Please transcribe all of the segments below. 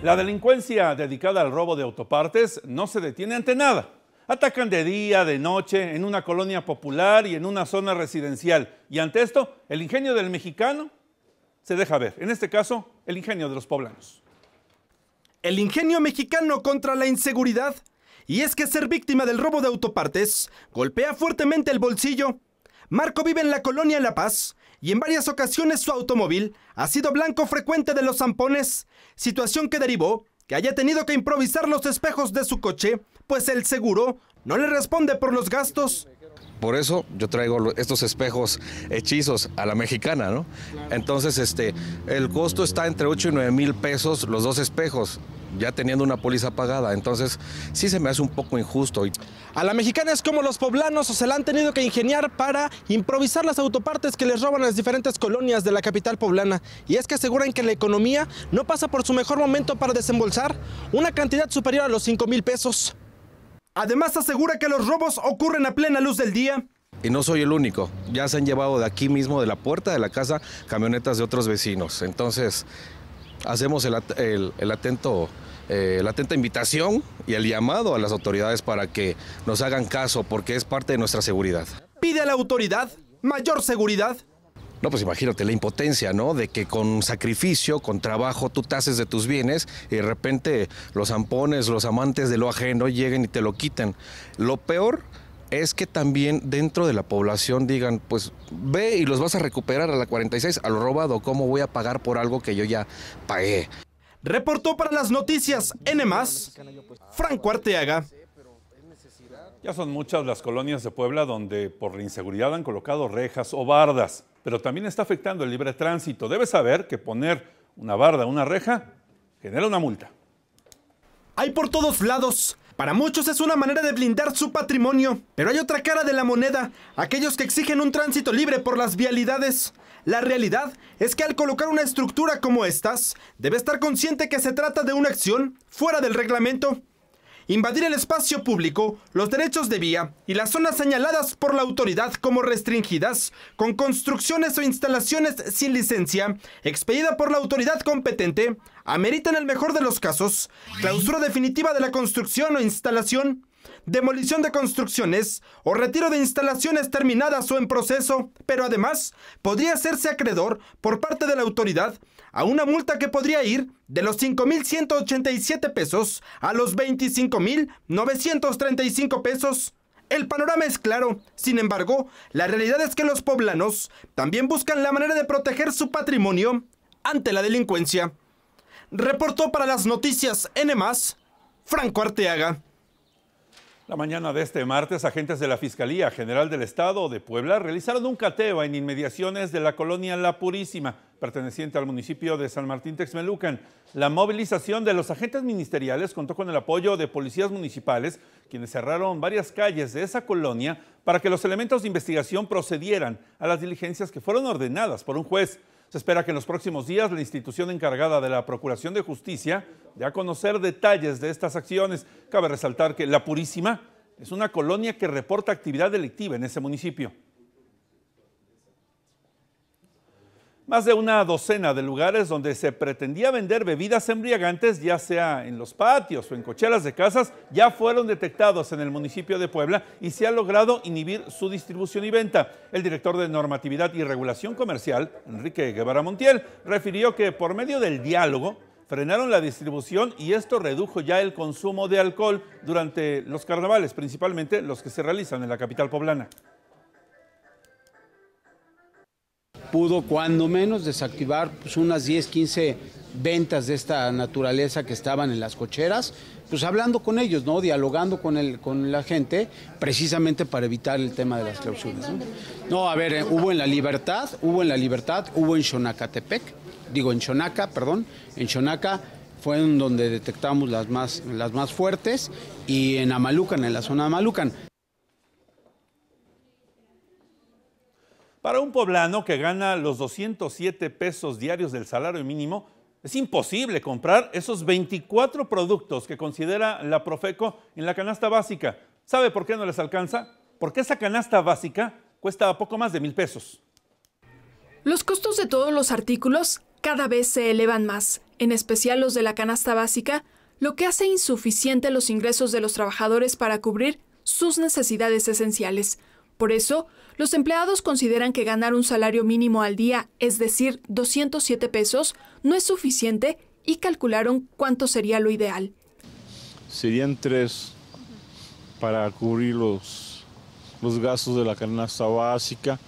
La delincuencia dedicada al robo de autopartes no se detiene ante nada. Atacan de día, de noche, en una colonia popular y en una zona residencial. Y ante esto, el ingenio del mexicano se deja ver. En este caso, el ingenio de los poblanos. El ingenio mexicano contra la inseguridad. Y es que ser víctima del robo de autopartes golpea fuertemente el bolsillo. Marco vive en la colonia La Paz, y en varias ocasiones su automóvil ha sido blanco frecuente de los zampones, situación que derivó que haya tenido que improvisar los espejos de su coche, pues el seguro no le responde por los gastos. Por eso yo traigo estos espejos hechizos a la mexicana, ¿no? Entonces, este, el costo está entre 8 y 9 mil pesos los dos espejos ya teniendo una póliza pagada. Entonces, sí se me hace un poco injusto. A la mexicana es como los poblanos, se la han tenido que ingeniar para improvisar las autopartes que les roban las diferentes colonias de la capital poblana. Y es que aseguran que la economía no pasa por su mejor momento para desembolsar una cantidad superior a los 5 mil pesos. Además, asegura que los robos ocurren a plena luz del día. Y no soy el único, ya se han llevado de aquí mismo, de la puerta de la casa, camionetas de otros vecinos. Entonces, hacemos el atento eh, la atenta invitación y el llamado a las autoridades para que nos hagan caso porque es parte de nuestra seguridad. Pide a la autoridad mayor seguridad no, pues imagínate la impotencia, ¿no? De que con sacrificio, con trabajo, tú taces de tus bienes y de repente los ampones los amantes de lo ajeno lleguen y te lo quitan. Lo peor es que también dentro de la población digan, pues ve y los vas a recuperar a la 46, a lo robado, ¿cómo voy a pagar por algo que yo ya pagué? Reportó para las noticias N, Franco Arteaga. Ya son muchas las colonias de Puebla donde por la inseguridad han colocado rejas o bardas, pero también está afectando el libre tránsito. Debes saber que poner una barda o una reja genera una multa. Hay por todos lados. Para muchos es una manera de blindar su patrimonio, pero hay otra cara de la moneda, aquellos que exigen un tránsito libre por las vialidades. La realidad es que al colocar una estructura como estas, debe estar consciente que se trata de una acción fuera del reglamento. Invadir el espacio público, los derechos de vía y las zonas señaladas por la autoridad como restringidas, con construcciones o instalaciones sin licencia, expedida por la autoridad competente, ameritan en el mejor de los casos clausura definitiva de la construcción o instalación demolición de construcciones o retiro de instalaciones terminadas o en proceso, pero además podría hacerse acreedor por parte de la autoridad a una multa que podría ir de los 5.187 pesos a los 25.935 pesos. El panorama es claro, sin embargo, la realidad es que los poblanos también buscan la manera de proteger su patrimonio ante la delincuencia. Reportó para las noticias N, Franco Arteaga. La mañana de este martes, agentes de la Fiscalía General del Estado de Puebla realizaron un cateo en inmediaciones de la colonia La Purísima, perteneciente al municipio de San Martín Texmelucan. La movilización de los agentes ministeriales contó con el apoyo de policías municipales, quienes cerraron varias calles de esa colonia para que los elementos de investigación procedieran a las diligencias que fueron ordenadas por un juez. Se espera que en los próximos días la institución encargada de la Procuración de Justicia dé a conocer detalles de estas acciones. Cabe resaltar que La Purísima es una colonia que reporta actividad delictiva en ese municipio. más de una docena de lugares donde se pretendía vender bebidas embriagantes, ya sea en los patios o en cocheras de casas, ya fueron detectados en el municipio de Puebla y se ha logrado inhibir su distribución y venta. El director de Normatividad y Regulación Comercial, Enrique Guevara Montiel, refirió que por medio del diálogo frenaron la distribución y esto redujo ya el consumo de alcohol durante los carnavales, principalmente los que se realizan en la capital poblana. pudo cuando menos desactivar pues, unas 10, 15 ventas de esta naturaleza que estaban en las cocheras, pues hablando con ellos, ¿no? Dialogando con, el, con la gente, precisamente para evitar el tema de las clausuras. No, a ver, eh, hubo en La Libertad, hubo en La Libertad, hubo en Xonacatepec, digo en Xonaca, perdón, en Xonaca fue en donde detectamos las más, las más fuertes y en Amalucan, en la zona de Amalucan. Para un poblano que gana los 207 pesos diarios del salario mínimo, es imposible comprar esos 24 productos que considera la Profeco en la canasta básica. ¿Sabe por qué no les alcanza? Porque esa canasta básica cuesta poco más de mil pesos. Los costos de todos los artículos cada vez se elevan más, en especial los de la canasta básica, lo que hace insuficiente los ingresos de los trabajadores para cubrir sus necesidades esenciales. Por eso, los empleados consideran que ganar un salario mínimo al día, es decir, 207 pesos, no es suficiente y calcularon cuánto sería lo ideal. Serían tres para cubrir los, los gastos de la canasta básica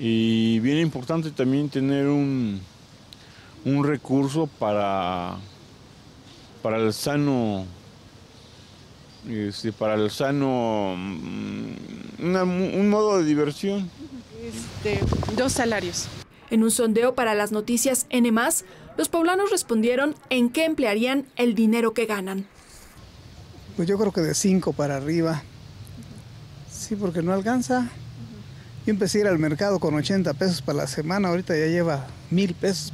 y bien importante también tener un, recurso para, para el sano este, para el sano, mm, un modo de diversión. Este, dos salarios. En un sondeo para las noticias N, los poblanos respondieron en qué emplearían el dinero que ganan. Pues yo creo que de cinco para arriba. Sí, porque no alcanza. Yo empecé a ir al mercado con 80 pesos para la semana, ahorita ya lleva mil pesos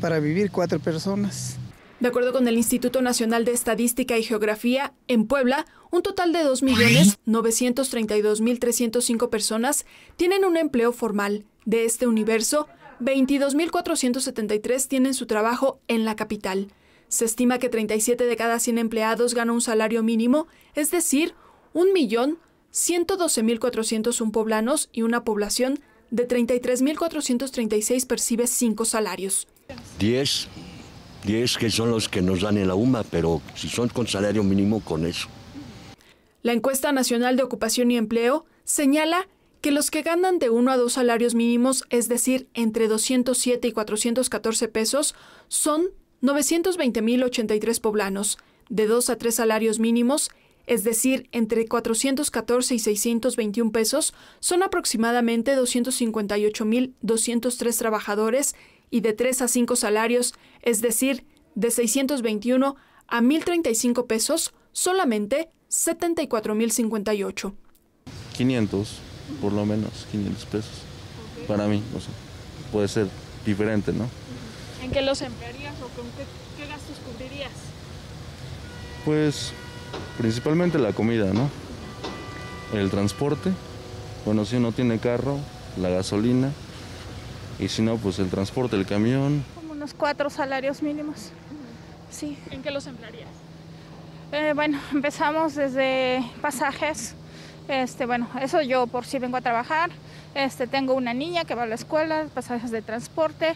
para vivir cuatro personas. De acuerdo con el Instituto Nacional de Estadística y Geografía, en Puebla, un total de 2.932.305 personas tienen un empleo formal. De este universo, 22.473 tienen su trabajo en la capital. Se estima que 37 de cada 100 empleados gana un salario mínimo, es decir, 1.112.401 poblanos y una población de 33.436 percibe cinco salarios. 10 10 que son los que nos dan en la UMA, pero si son con salario mínimo, con eso. La encuesta nacional de ocupación y empleo señala que los que ganan de uno a dos salarios mínimos, es decir, entre 207 y 414 pesos, son 920.083 poblanos, de dos a tres salarios mínimos, es decir, entre 414 y 621 pesos, son aproximadamente 258.203 trabajadores y de 3 a 5 salarios, es decir, de 621 a 1.035 pesos, solamente 74.058. 500, por lo menos, 500 pesos. Para mí, puede ser diferente, ¿no? ¿En qué los emplearías o con qué, qué gastos cubrirías? Pues principalmente la comida, ¿no? El transporte, bueno, si uno tiene carro, la gasolina, y si no, pues el transporte, el camión. Como unos cuatro salarios mínimos. Sí. ¿En qué los emplearías? Eh, bueno, empezamos desde pasajes. Este, bueno, eso yo por si vengo a trabajar. Este, tengo una niña que va a la escuela, pasajes de transporte,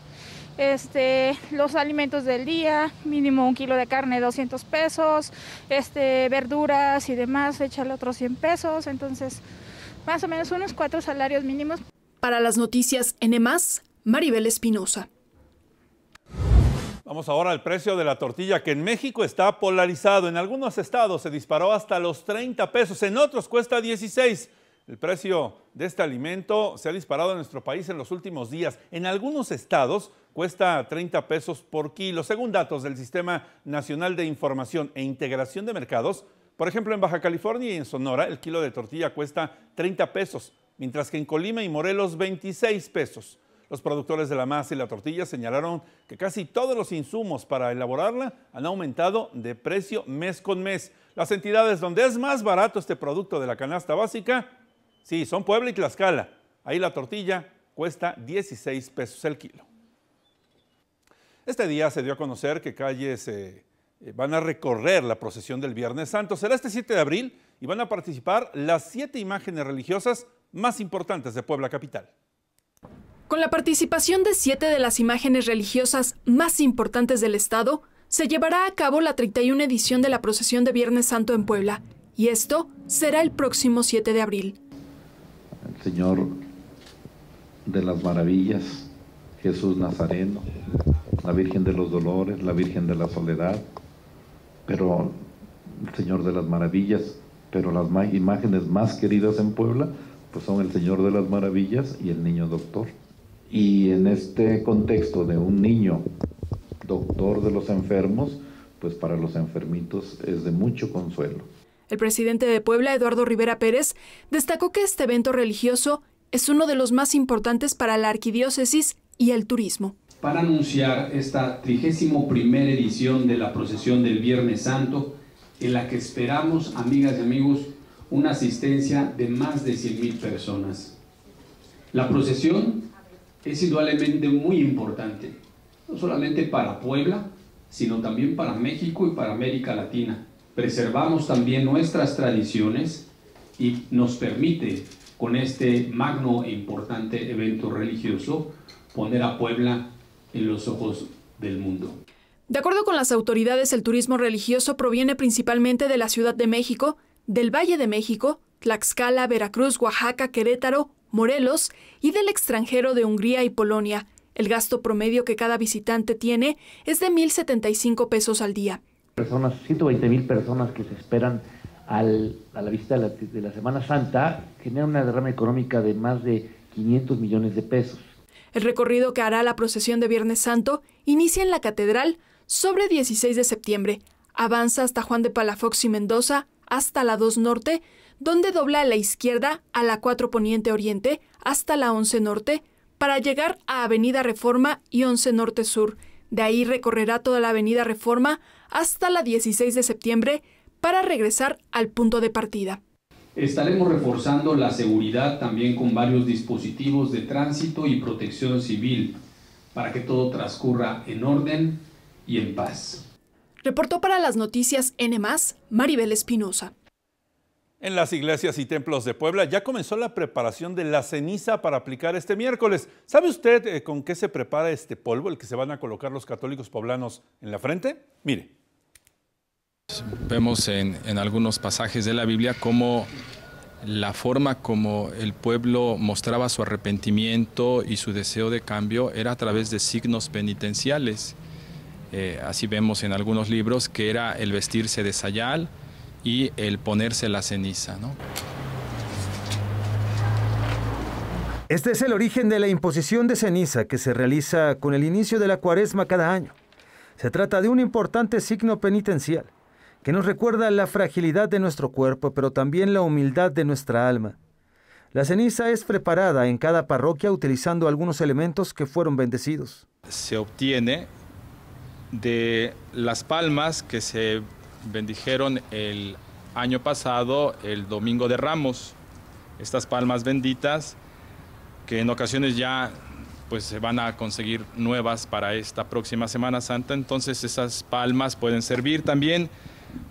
este, los alimentos del día, mínimo un kilo de carne, 200 pesos, este, verduras y demás, échale otros 100 pesos, entonces más o menos unos cuatro salarios mínimos. Para las noticias N+, Maribel Espinosa. Vamos ahora al precio de la tortilla, que en México está polarizado. En algunos estados se disparó hasta los 30 pesos, en otros cuesta 16. El precio de este alimento se ha disparado en nuestro país en los últimos días. En algunos estados cuesta 30 pesos por kilo. Según datos del Sistema Nacional de Información e Integración de Mercados, por ejemplo, en Baja California y en Sonora, el kilo de tortilla cuesta 30 pesos, mientras que en Colima y Morelos 26 pesos. Los productores de la masa y la tortilla señalaron que casi todos los insumos para elaborarla han aumentado de precio mes con mes. Las entidades donde es más barato este producto de la canasta básica, sí, son Puebla y Tlaxcala. Ahí la tortilla cuesta 16 pesos el kilo. Este día se dio a conocer que calles eh, eh, van a recorrer la procesión del Viernes Santo. Será este 7 de abril y van a participar las siete imágenes religiosas más importantes de Puebla Capital. Con la participación de siete de las imágenes religiosas más importantes del Estado, se llevará a cabo la 31 edición de la procesión de Viernes Santo en Puebla, y esto será el próximo 7 de abril. El Señor de las Maravillas, Jesús Nazareno, la Virgen de los Dolores, la Virgen de la Soledad, pero el Señor de las Maravillas, pero las imágenes más queridas en Puebla, pues son el Señor de las Maravillas y el Niño Doctor. Y en este contexto de un niño doctor de los enfermos, pues para los enfermitos es de mucho consuelo. El presidente de Puebla, Eduardo Rivera Pérez, destacó que este evento religioso es uno de los más importantes para la arquidiócesis y el turismo. Para anunciar esta 31 edición de la procesión del Viernes Santo, en la que esperamos, amigas y amigos, una asistencia de más de 100.000 personas. La procesión es indudablemente muy importante, no solamente para Puebla, sino también para México y para América Latina. Preservamos también nuestras tradiciones y nos permite con este magno e importante evento religioso poner a Puebla en los ojos del mundo. De acuerdo con las autoridades, el turismo religioso proviene principalmente de la Ciudad de México, del Valle de México, Tlaxcala, Veracruz, Oaxaca, Querétaro, Morelos y del extranjero de Hungría y Polonia. El gasto promedio que cada visitante tiene es de 1.075 pesos al día. Personas, 120 personas que se esperan a la visita de la, de la Semana Santa generan una derrama económica de más de 500 millones de pesos. El recorrido que hará la procesión de Viernes Santo inicia en la Catedral sobre 16 de septiembre, avanza hasta Juan de Palafox y Mendoza, hasta la 2 Norte, donde dobla a la izquierda a la 4 Poniente Oriente hasta la 11 Norte para llegar a Avenida Reforma y 11 Norte Sur. De ahí recorrerá toda la Avenida Reforma hasta la 16 de septiembre para regresar al punto de partida. Estaremos reforzando la seguridad también con varios dispositivos de tránsito y protección civil para que todo transcurra en orden y en paz. Reportó para las noticias N, Maribel Espinosa. En las iglesias y templos de Puebla ya comenzó la preparación de la ceniza para aplicar este miércoles. ¿Sabe usted eh, con qué se prepara este polvo, el que se van a colocar los católicos poblanos en la frente? Mire. Vemos en, algunos pasajes de la Biblia cómo la forma como el pueblo mostraba su arrepentimiento y su deseo de cambio era a través de signos penitenciales. Eh, así vemos en algunos libros que era el vestirse de sayal, y el ponerse la ceniza. Este es el origen de la imposición de ceniza que se realiza con el inicio de la cuaresma cada año. Se trata de un importante signo penitencial que nos recuerda la fragilidad de nuestro cuerpo, pero también la humildad de nuestra alma. La ceniza es preparada en cada parroquia utilizando algunos elementos que fueron bendecidos. Se obtiene de las palmas que se bendijeron el año pasado el Domingo de Ramos, estas palmas benditas que en ocasiones ya pues se van a conseguir nuevas para esta próxima Semana Santa, entonces esas palmas pueden servir también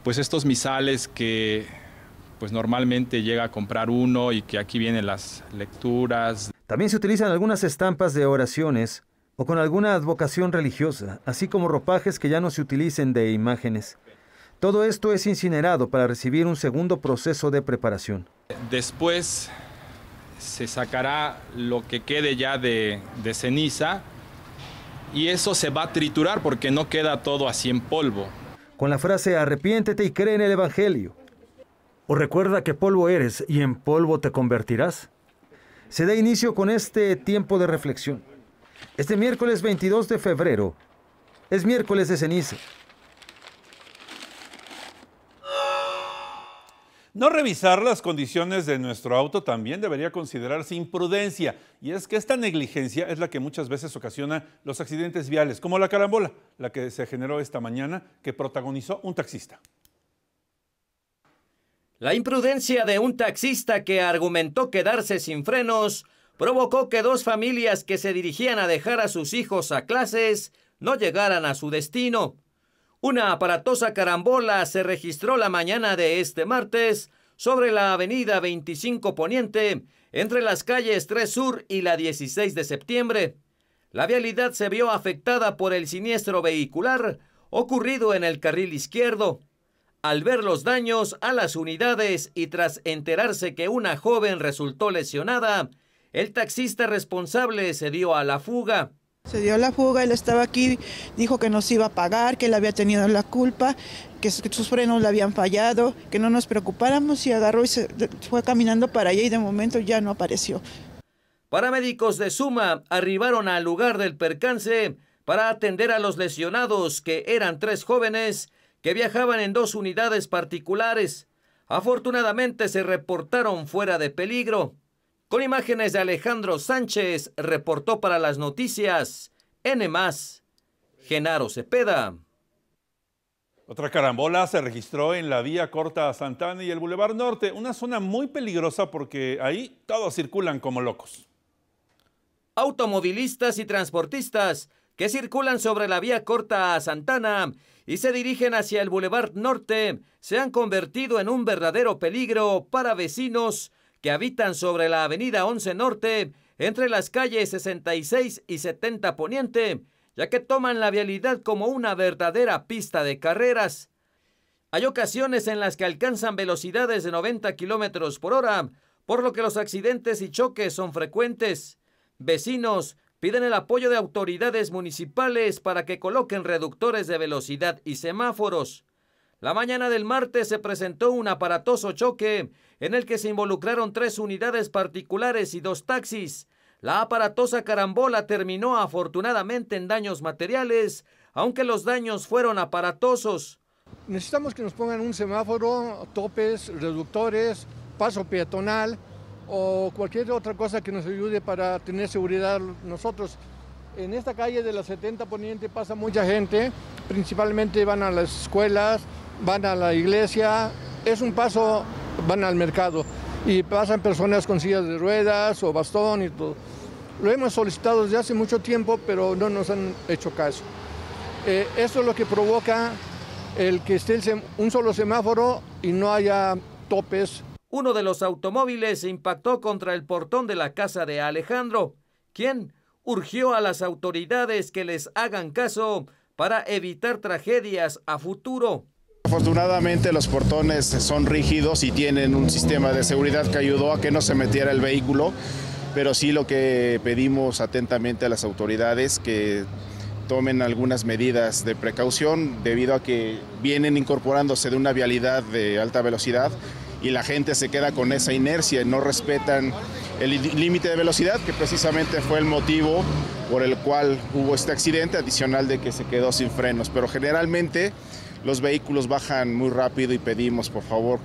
pues estos misales que pues normalmente llega a comprar uno y que aquí vienen las lecturas. También se utilizan algunas estampas de oraciones o con alguna advocación religiosa, así como ropajes que ya no se utilicen de imágenes. Todo esto es incinerado para recibir un segundo proceso de preparación. Después se sacará lo que quede ya de, ceniza y eso se va a triturar porque no queda todo así en polvo. Con la frase arrepiéntete y cree en el Evangelio. O recuerda que polvo eres y en polvo te convertirás. Se da inicio con este tiempo de reflexión. Este miércoles 22 de febrero es miércoles de ceniza. No revisar las condiciones de nuestro auto también debería considerarse imprudencia, y es que esta negligencia es la que muchas veces ocasiona los accidentes viales, como la carambola, la que se generó esta mañana, que protagonizó un taxista. La imprudencia de un taxista que argumentó quedarse sin frenos provocó que dos familias que se dirigían a dejar a sus hijos a clases no llegaran a su destino. Una aparatosa carambola se registró la mañana de este martes sobre la avenida 25 Poniente, entre las calles 3 Sur y la 16 de septiembre. La vialidad se vio afectada por el siniestro vehicular ocurrido en el carril izquierdo. Al ver los daños a las unidades y tras enterarse que una joven resultó lesionada, el taxista responsable se dio a la fuga. Se dio la fuga, él estaba aquí, dijo que nos iba a pagar, que él había tenido la culpa, que sus frenos le habían fallado, que no nos preocupáramos y agarró y se fue caminando para allá y de momento ya no apareció. Paramédicos de Suma arribaron al lugar del percance para atender a los lesionados, que eran tres jóvenes que viajaban en dos unidades particulares. Afortunadamente se reportaron fuera de peligro. Con imágenes de Alejandro Sánchez, reportó para las noticias N, Genaro Cepeda. Otra carambola se registró en la vía corta a Santana y el Boulevard Norte, una zona muy peligrosa porque ahí todos circulan como locos. Automovilistas y transportistas que circulan sobre la vía corta a Santana y se dirigen hacia el Boulevard Norte se han convertido en un verdadero peligro para vecinos que habitan sobre la avenida 11 Norte, entre las calles 66 y 70 Poniente, ya que toman la vialidad como una verdadera pista de carreras. Hay ocasiones en las que alcanzan velocidades de 90 kilómetros por hora, por lo que los accidentes y choques son frecuentes. Vecinos piden el apoyo de autoridades municipales para que coloquen reductores de velocidad y semáforos. La mañana del martes se presentó un aparatoso choque en el que se involucraron tres unidades particulares y dos taxis. La aparatosa carambola terminó afortunadamente en daños materiales, aunque los daños fueron aparatosos. Necesitamos que nos pongan un semáforo, topes, reductores, paso peatonal o cualquier otra cosa que nos ayude para tener seguridad nosotros. En esta calle de la 70 Poniente pasa mucha gente, principalmente van a las escuelas, van a la iglesia, es un paso, van al mercado y pasan personas con sillas de ruedas o bastón y todo. Lo hemos solicitado desde hace mucho tiempo, pero no nos han hecho caso. Eh, eso es lo que provoca el que esté un solo semáforo y no haya topes. Uno de los automóviles impactó contra el portón de la casa de Alejandro, quien urgió a las autoridades que les hagan caso para evitar tragedias a futuro. Afortunadamente los portones son rígidos y tienen un sistema de seguridad que ayudó a que no se metiera el vehículo, pero sí lo que pedimos atentamente a las autoridades que tomen algunas medidas de precaución debido a que vienen incorporándose de una vialidad de alta velocidad y la gente se queda con esa inercia y no respetan el límite de velocidad, que precisamente fue el motivo por el cual hubo este accidente, adicional de que se quedó sin frenos. Pero generalmente los vehículos bajan muy rápido y pedimos por favor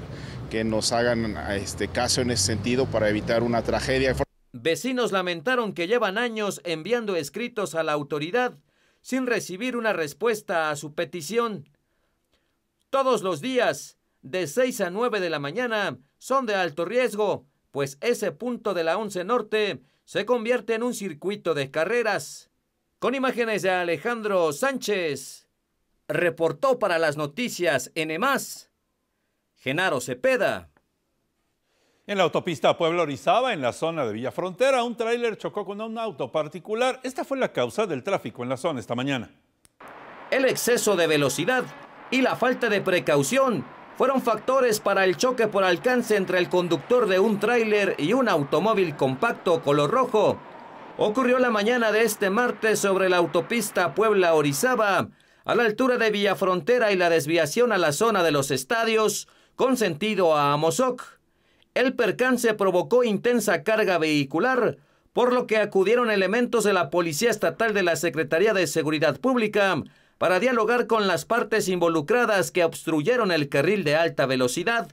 que nos hagan este caso en ese sentido para evitar una tragedia. Vecinos lamentaron que llevan años enviando escritos a la autoridad sin recibir una respuesta a su petición. Todos los días, de 6 a 9 de la mañana, son de alto riesgo, pues ese punto de la 11 Norte se convierte en un circuito de carreras. Con imágenes de Alejandro Sánchez reportó para las noticias N+, Genaro Cepeda. En la autopista Puebla Orizaba, en la zona de Villa Frontera, un tráiler chocó con un auto particular. Esta fue la causa del tráfico en la zona esta mañana. El exceso de velocidad y la falta de precaución fueron factores para el choque por alcance entre el conductor de un tráiler y un automóvil compacto color rojo. Ocurrió la mañana de este martes sobre la autopista Puebla Orizaba, a la altura de Villafrontera y la desviación a la zona de los estadios con sentido a Amozoc. El percance provocó intensa carga vehicular, por lo que acudieron elementos de la Policía Estatal de la Secretaría de Seguridad Pública para dialogar con las partes involucradas que obstruyeron el carril de alta velocidad.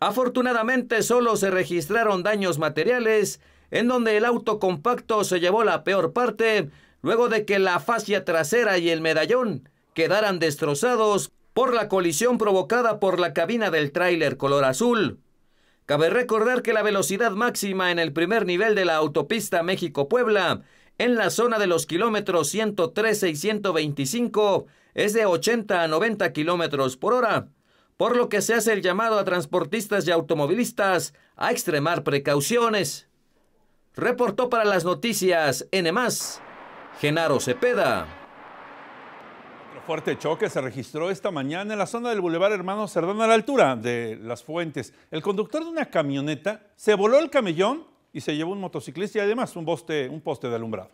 Afortunadamente solo se registraron daños materiales, en donde el auto compacto se llevó la peor parte, luego de que la fascia trasera y el medallón quedaran destrozados por la colisión provocada por la cabina del tráiler color azul. Cabe recordar que la velocidad máxima en el primer nivel de la autopista México-Puebla, en la zona de los kilómetros 113 y 125, es de 80 a 90 kilómetros por hora, por lo que se hace el llamado a transportistas y automovilistas a extremar precauciones. Reportó para las noticias N. Genaro Cepeda. Otro fuerte choque se registró esta mañana en la zona del Boulevard Hermano Cerdán a la altura de Las Fuentes. El conductor de una camioneta se voló el camellón y se llevó un motociclista y además un, poste, un poste de alumbrado.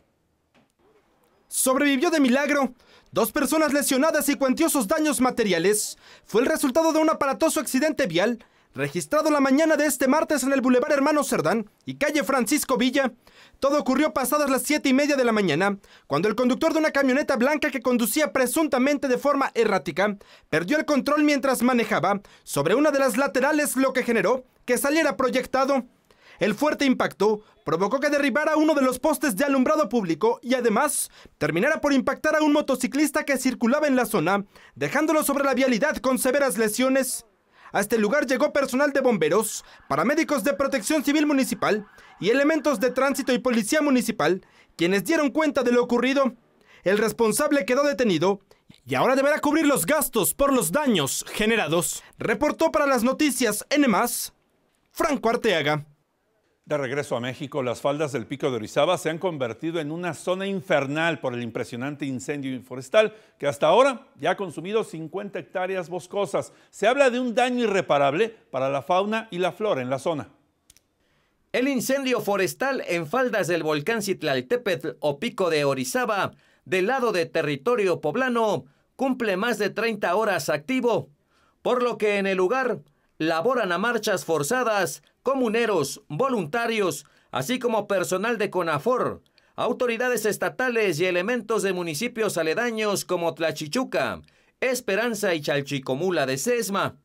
Sobrevivió de milagro. Dos personas lesionadas y cuantiosos daños materiales fue el resultado de un aparatoso accidente vial registrado la mañana de este martes en el Boulevard Hermano Cerdán y calle Francisco Villa, todo ocurrió pasadas las 7 y media de la mañana, cuando el conductor de una camioneta blanca que conducía presuntamente de forma errática perdió el control mientras manejaba sobre una de las laterales, lo que generó que saliera proyectado. El fuerte impacto provocó que derribara uno de los postes de alumbrado público y además terminara por impactar a un motociclista que circulaba en la zona, dejándolo sobre la vialidad con severas lesiones. A este lugar llegó personal de bomberos, paramédicos de protección civil municipal y elementos de tránsito y policía municipal, quienes dieron cuenta de lo ocurrido. El responsable quedó detenido y ahora deberá cubrir los gastos por los daños generados. Reportó para las noticias N, Franco Arteaga. De regreso a México, las faldas del Pico de Orizaba se han convertido en una zona infernal por el impresionante incendio forestal que hasta ahora ya ha consumido 50 hectáreas boscosas. Se habla de un daño irreparable para la fauna y la flora en la zona. El incendio forestal en faldas del volcán Citlaltépetl o Pico de Orizaba, del lado de territorio poblano, cumple más de 30 horas activo, por lo que en el lugar laboran a marchas forzadas comuneros, voluntarios, así como personal de CONAFOR, autoridades estatales y elementos de municipios aledaños como Tlachichuca, Esperanza y Chalchicomula de Sesma.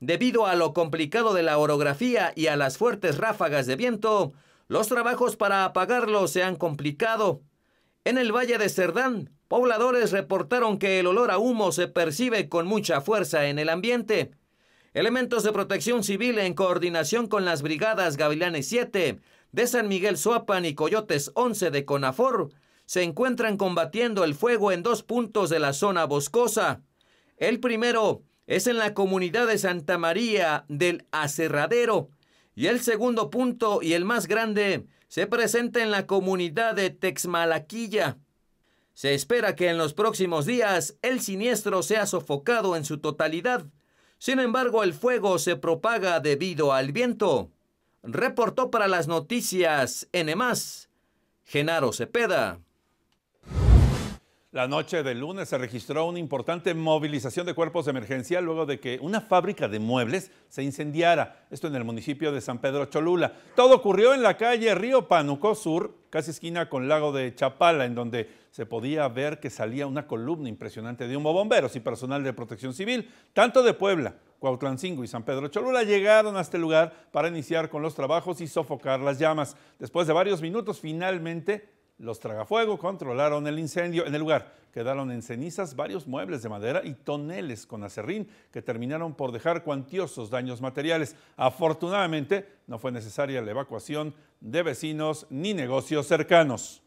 Debido a lo complicado de la orografía y a las fuertes ráfagas de viento, los trabajos para apagarlo se han complicado. En el Valle de Cerdán, pobladores reportaron que el olor a humo se percibe con mucha fuerza en el ambiente. Elementos de protección civil en coordinación con las brigadas Gavilanes 7 de San Miguel Suapan y Coyotes 11 de Conafor se encuentran combatiendo el fuego en dos puntos de la zona boscosa. El primero es en la comunidad de Santa María del Aserradero y el segundo punto y el más grande se presenta en la comunidad de Texmalaquilla. Se espera que en los próximos días el siniestro sea sofocado en su totalidad sin embargo, el fuego se propaga debido al viento. Reportó para las noticias N+, Genaro Cepeda. La noche del lunes se registró una importante movilización de cuerpos de emergencia luego de que una fábrica de muebles se incendiara, esto en el municipio de San Pedro Cholula. Todo ocurrió en la calle Río Panuco Sur, casi esquina con Lago de Chapala, en donde se podía ver que salía una columna impresionante de humo. Bomberos y personal de protección civil, tanto de Puebla, Cuautlancingo y San Pedro Cholula, llegaron a este lugar para iniciar con los trabajos y sofocar las llamas. Después de varios minutos, finalmente los tragafuegos controlaron el incendio en el lugar. Quedaron en cenizas varios muebles de madera y toneles con acerrín que terminaron por dejar cuantiosos daños materiales. Afortunadamente, no fue necesaria la evacuación de vecinos ni negocios cercanos.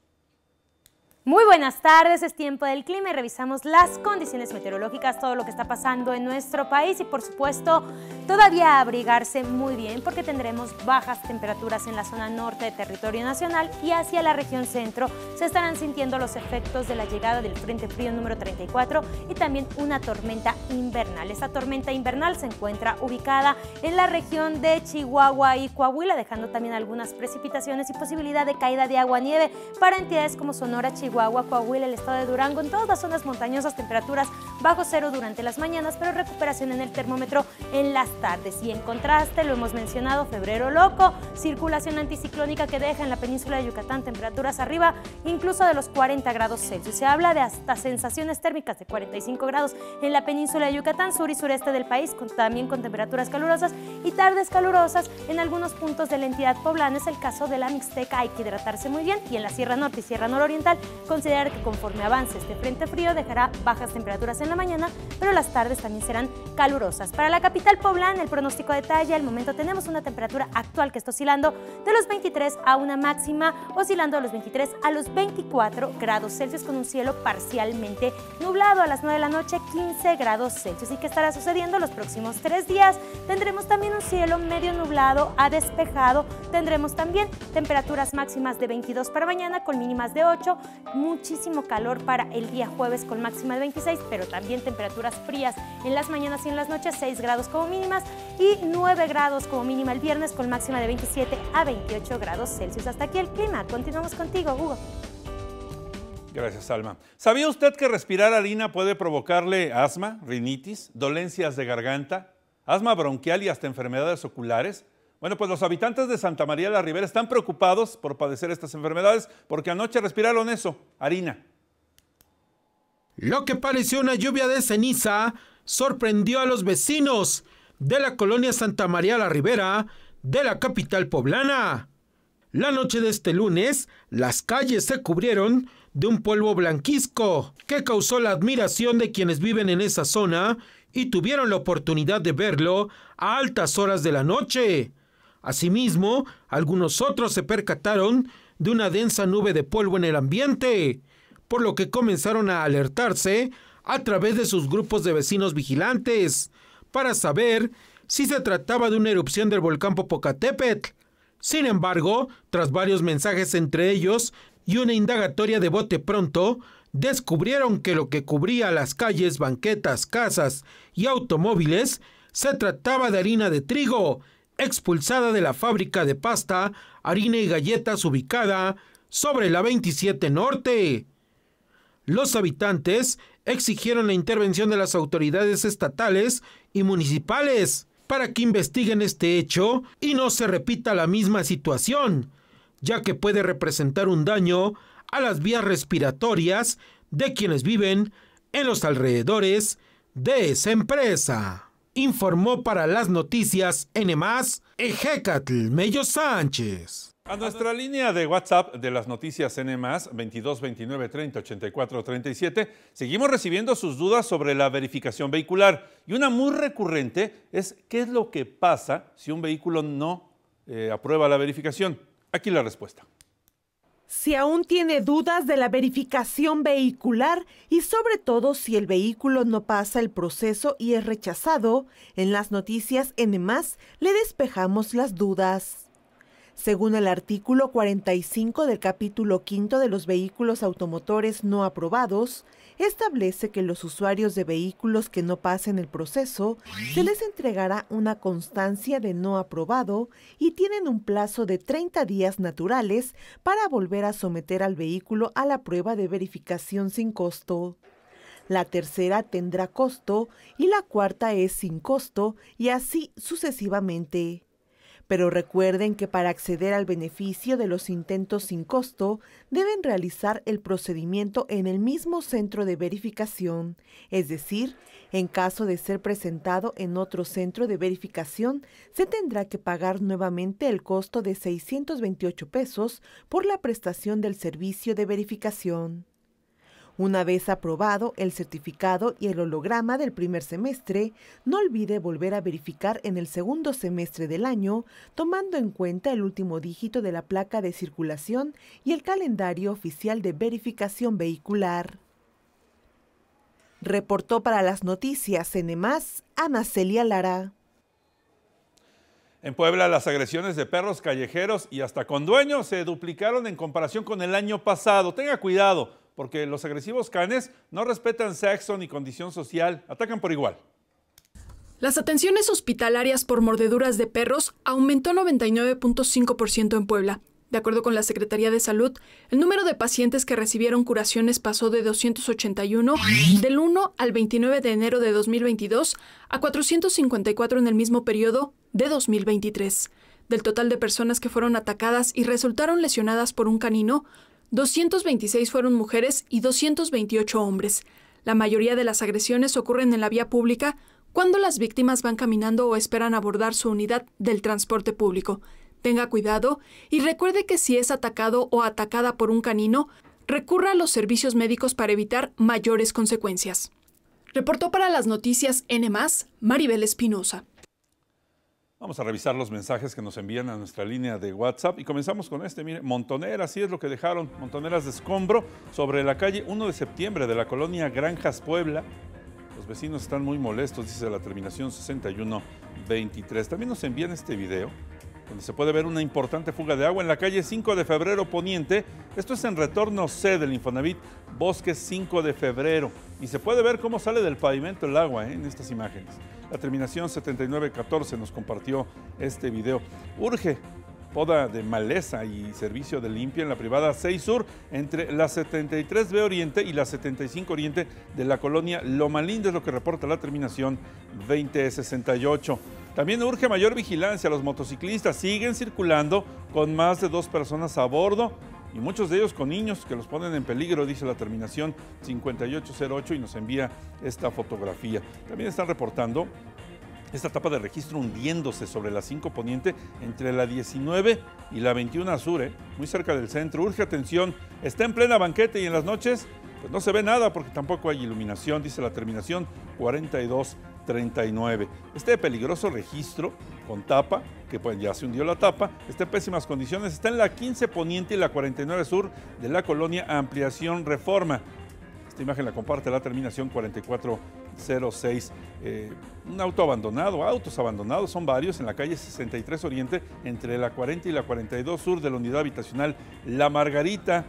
Muy buenas tardes, es tiempo del clima y revisamos las condiciones meteorológicas, todo lo que está pasando en nuestro país y por supuesto todavía abrigarse muy bien porque tendremos bajas temperaturas en la zona norte de territorio nacional y hacia la región centro se estarán sintiendo los efectos de la llegada del Frente Frío número 34 y también una tormenta invernal. Esta tormenta invernal se encuentra ubicada en la región de Chihuahua y Coahuila, dejando también algunas precipitaciones y posibilidad de caída de agua-nieve para entidades como Sonora, Chihuahua, Chihuahua, Coahuila, el estado de Durango, en todas las zonas montañosas, temperaturas bajo cero durante las mañanas, pero recuperación en el termómetro en las tardes. Y en contraste, lo hemos mencionado, febrero loco, circulación anticiclónica que deja en la península de Yucatán temperaturas arriba incluso de los 40 grados Celsius. Se habla de hasta sensaciones térmicas de 45 grados en la península de Yucatán, sur y sureste del país, también con temperaturas calurosas y tardes calurosas en algunos puntos de la entidad poblana. Es el caso de la Mixteca, hay que hidratarse muy bien, y en la Sierra Norte y Sierra Nororiental Considerar que conforme avance este frente frío dejará bajas temperaturas en la mañana, pero las tardes también serán calurosas. Para la capital poblana, el pronóstico detalla, el momento tenemos una temperatura actual que está oscilando de los 23 a una máxima, oscilando de los 23 a los 24 grados Celsius con un cielo parcialmente nublado a las 9 de la noche, 15 grados Celsius. ¿Y qué estará sucediendo los próximos tres días? Tendremos también un cielo medio nublado a despejado, tendremos también temperaturas máximas de 22 para mañana con mínimas de 8, muchísimo calor para el día jueves con máxima de 26, pero también temperaturas frías en las mañanas y en las noches, 6 grados como mínimas y 9 grados como mínima el viernes con máxima de 27 a 28 grados Celsius. Hasta aquí el clima. Continuamos contigo, Hugo. Gracias, Alma. ¿Sabía usted que respirar harina puede provocarle asma, rinitis, dolencias de garganta, asma bronquial y hasta enfermedades oculares? Bueno, pues los habitantes de Santa María la Ribera están preocupados por padecer estas enfermedades porque anoche respiraron eso, harina. Lo que pareció una lluvia de ceniza sorprendió a los vecinos de la colonia Santa María la Ribera de la capital poblana. La noche de este lunes, las calles se cubrieron de un polvo blanquisco, que causó la admiración de quienes viven en esa zona y tuvieron la oportunidad de verlo a altas horas de la noche. Asimismo, algunos otros se percataron de una densa nube de polvo en el ambiente, por lo que comenzaron a alertarse a través de sus grupos de vecinos vigilantes para saber si se trataba de una erupción del volcán Popocatépetl. Sin embargo, tras varios mensajes entre ellos y una indagatoria de bote pronto, descubrieron que lo que cubría las calles, banquetas, casas y automóviles se trataba de harina de trigo expulsada de la fábrica de pasta, harina y galletas ubicada sobre la 27 Norte. Los habitantes exigieron la intervención de las autoridades estatales y municipales para que investiguen este hecho y no se repita la misma situación, ya que puede representar un daño a las vías respiratorias de quienes viven en los alrededores de esa empresa informó para las noticias N, Ejecatl Mello Sánchez. A nuestra línea de WhatsApp de las noticias N, 22 29 30 84 37, seguimos recibiendo sus dudas sobre la verificación vehicular. Y una muy recurrente es: ¿qué es lo que pasa si un vehículo no eh, aprueba la verificación? Aquí la respuesta si aún tiene dudas de la verificación vehicular y sobre todo si el vehículo no pasa el proceso y es rechazado, en las noticias N ⁇ le despejamos las dudas. Según el artículo 45 del capítulo 5 de los vehículos automotores no aprobados, establece que los usuarios de vehículos que no pasen el proceso se les entregará una constancia de no aprobado y tienen un plazo de 30 días naturales para volver a someter al vehículo a la prueba de verificación sin costo. La tercera tendrá costo y la cuarta es sin costo y así sucesivamente. Pero recuerden que para acceder al beneficio de los intentos sin costo, deben realizar el procedimiento en el mismo centro de verificación, es decir, en caso de ser presentado en otro centro de verificación, se tendrá que pagar nuevamente el costo de 628 pesos por la prestación del servicio de verificación. Una vez aprobado el certificado y el holograma del primer semestre, no olvide volver a verificar en el segundo semestre del año, tomando en cuenta el último dígito de la placa de circulación y el calendario oficial de verificación vehicular. Reportó para las noticias NMAS, Ana Celia Lara. En Puebla, las agresiones de perros callejeros y hasta con dueños se duplicaron en comparación con el año pasado. Tenga cuidado, porque los agresivos canes no respetan sexo ni condición social, atacan por igual. Las atenciones hospitalarias por mordeduras de perros aumentó 99.5% en Puebla. De acuerdo con la Secretaría de Salud, el número de pacientes que recibieron curaciones pasó de 281 del 1 al 29 de enero de 2022 a 454 en el mismo periodo de 2023. Del total de personas que fueron atacadas y resultaron lesionadas por un canino, 226 fueron mujeres y 228 hombres. La mayoría de las agresiones ocurren en la vía pública cuando las víctimas van caminando o esperan abordar su unidad del transporte público. Tenga cuidado y recuerde que si es atacado o atacada por un canino, recurra a los servicios médicos para evitar mayores consecuencias. Reportó para las noticias N, Maribel Espinosa. Vamos a revisar los mensajes que nos envían a nuestra línea de WhatsApp y comenzamos con este, mire, montoneras, sí es lo que dejaron, montoneras de escombro sobre la calle 1 de septiembre de la colonia Granjas Puebla. Los vecinos están muy molestos, dice la terminación 6123. También nos envían este video donde se puede ver una importante fuga de agua en la calle 5 de febrero poniente. Esto es en retorno C del Infonavit, bosque 5 de febrero. Y se puede ver cómo sale del pavimento el agua ¿eh? en estas imágenes. La terminación 7914 nos compartió este video. Urge poda de maleza y servicio de limpia en la privada 6 Sur entre la 73B Oriente y la 75 Oriente de la colonia Loma Linda, es lo que reporta la terminación 2068. También urge mayor vigilancia. Los motociclistas siguen circulando con más de dos personas a bordo y muchos de ellos con niños que los ponen en peligro, dice la terminación 5808 y nos envía esta fotografía. También están reportando esta etapa de registro hundiéndose sobre la 5 Poniente entre la 19 y la 21 azure ¿eh? muy cerca del centro. Urge atención, está en plena banqueta y en las noches pues, no se ve nada porque tampoco hay iluminación, dice la terminación 42. 39. Este peligroso registro con tapa, que pues ya se hundió la tapa, está en pésimas condiciones, está en la 15 Poniente y la 49 Sur de la colonia Ampliación Reforma. Esta imagen la comparte la terminación 4406. Eh, un auto abandonado, autos abandonados, son varios en la calle 63 Oriente, entre la 40 y la 42 Sur de la unidad habitacional La Margarita.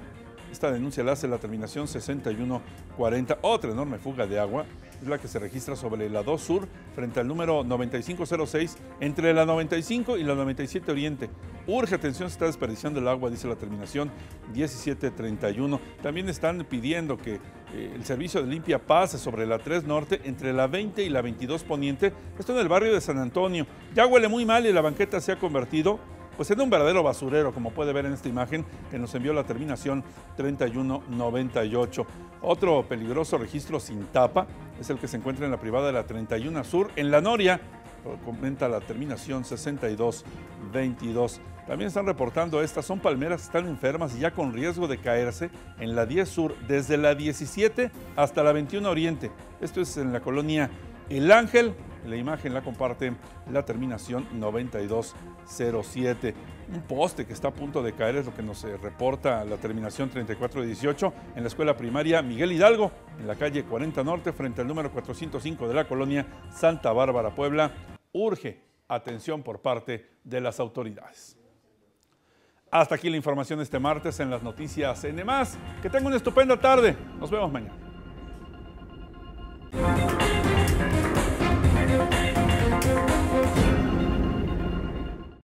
Esta denuncia la hace la terminación 6140. Otra enorme fuga de agua es la que se registra sobre la 2 Sur frente al número 9506 entre la 95 y la 97 Oriente. Urge atención, se está desperdiciando el agua, dice la terminación 1731. También están pidiendo que eh, el servicio de limpia pase sobre la 3 Norte entre la 20 y la 22 Poniente. Esto en el barrio de San Antonio. Ya huele muy mal y la banqueta se ha convertido pues en un verdadero basurero, como puede ver en esta imagen que nos envió la terminación 3198. Otro peligroso registro sin tapa es el que se encuentra en la privada de la 31 Sur, en La Noria, comenta la terminación 6222. También están reportando estas, son palmeras que están enfermas y ya con riesgo de caerse en la 10 Sur, desde la 17 hasta la 21 Oriente. Esto es en la colonia El Ángel, la imagen la comparte la terminación 9207 un poste que está a punto de caer, es lo que nos eh, reporta la terminación 3418 en la escuela primaria Miguel Hidalgo, en la calle 40 Norte, frente al número 405 de la colonia Santa Bárbara, Puebla. Urge atención por parte de las autoridades. Hasta aquí la información este martes en las noticias N. Que tenga una estupenda tarde. Nos vemos mañana.